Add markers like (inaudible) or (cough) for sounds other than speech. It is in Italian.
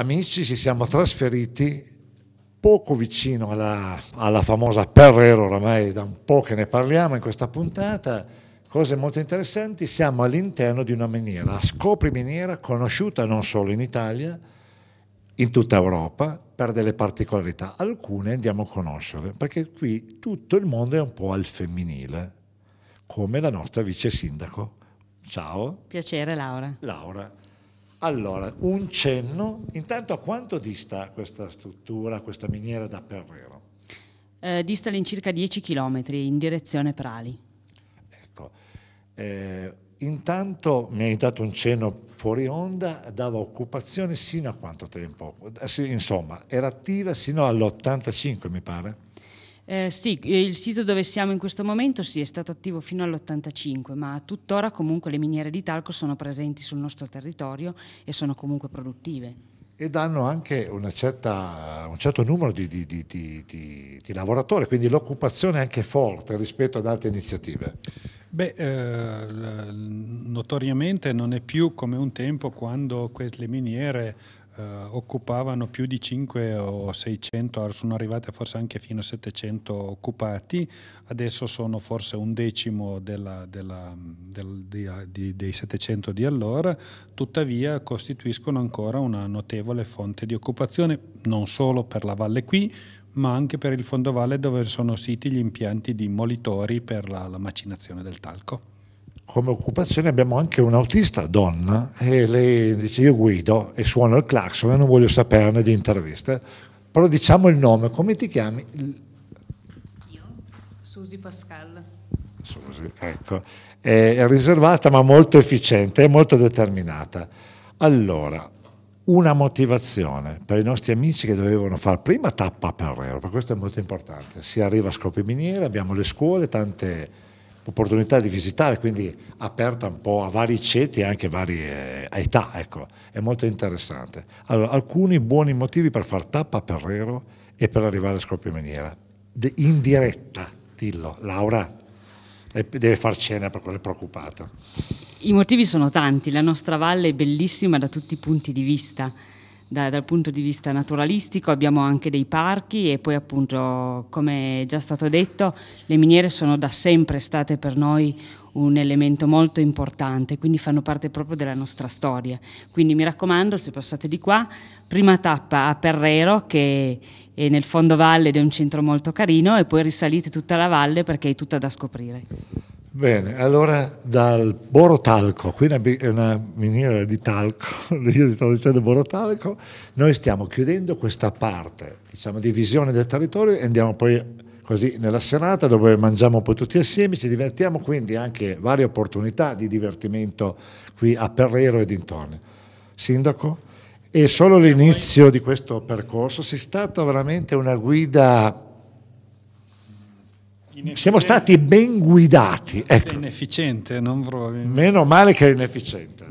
amici ci siamo trasferiti poco vicino alla, alla famosa Perrero, oramai da un po' che ne parliamo in questa puntata, cose molto interessanti, siamo all'interno di una miniera, a scopri miniera conosciuta non solo in Italia, in tutta Europa, per delle particolarità, alcune andiamo a conoscere, perché qui tutto il mondo è un po' al femminile, come la nostra vice sindaco. Ciao. Piacere Laura. Laura. Allora, un cenno, intanto a quanto dista questa struttura, questa miniera da Perrero? Eh, dista all'incirca 10 km in direzione Prali. Ecco, eh, intanto mi hai dato un cenno fuori onda, dava occupazione sino a quanto tempo? Eh, insomma, era attiva sino all'85 mi pare. Eh, sì, il sito dove siamo in questo momento sì, è stato attivo fino all'85, ma tuttora comunque le miniere di talco sono presenti sul nostro territorio e sono comunque produttive. E danno anche certa, un certo numero di, di, di, di lavoratori, quindi l'occupazione è anche forte rispetto ad altre iniziative. Beh, eh, notoriamente non è più come un tempo quando le miniere eh, occupavano più di 5 o 600, sono arrivate forse anche fino a 700 occupati, adesso sono forse un decimo della, della, del, di, di, dei 700 di allora, tuttavia costituiscono ancora una notevole fonte di occupazione, non solo per la Valle qui, ma anche per il fondovalle dove sono siti gli impianti di molitori per la, la macinazione del talco come occupazione abbiamo anche un'autista donna e lei dice io guido e suono il clacson e non voglio saperne di interviste, però diciamo il nome, come ti chiami? Io, Susi Pascal. Susi, ecco, è riservata ma molto efficiente, e molto determinata. Allora, una motivazione per i nostri amici che dovevano fare prima tappa per Perrero, per questo è molto importante, si arriva a scopi miniere, abbiamo le scuole, tante opportunità di visitare, quindi aperta un po' a vari ceti e anche eh, a varie età, ecco, è molto interessante. Allora, alcuni buoni motivi per far tappa a Perrero e per arrivare a Scorpio Miniera. De, in diretta, dillo, Laura, deve far cena per quello è preoccupato. I motivi sono tanti, la nostra valle è bellissima da tutti i punti di vista da, dal punto di vista naturalistico, abbiamo anche dei parchi e poi appunto, come già stato detto, le miniere sono da sempre state per noi un elemento molto importante, quindi fanno parte proprio della nostra storia. Quindi mi raccomando, se passate di qua, prima tappa a Perrero che è nel fondo valle ed è un centro molto carino e poi risalite tutta la valle perché è tutta da scoprire. Bene, allora dal borotalco, qui è una miniera di talco, io ti sto (laughs) dicendo borotalco, noi stiamo chiudendo questa parte, diciamo, di visione del territorio e andiamo poi così nella serata dove mangiamo poi tutti assieme, ci divertiamo, quindi anche varie opportunità di divertimento qui a Perrero e dintorni. Sindaco, è solo l'inizio di questo percorso, sei stata veramente una guida siamo stati ben guidati. Ecco. È inefficiente, non proprio. Meno male che è inefficiente.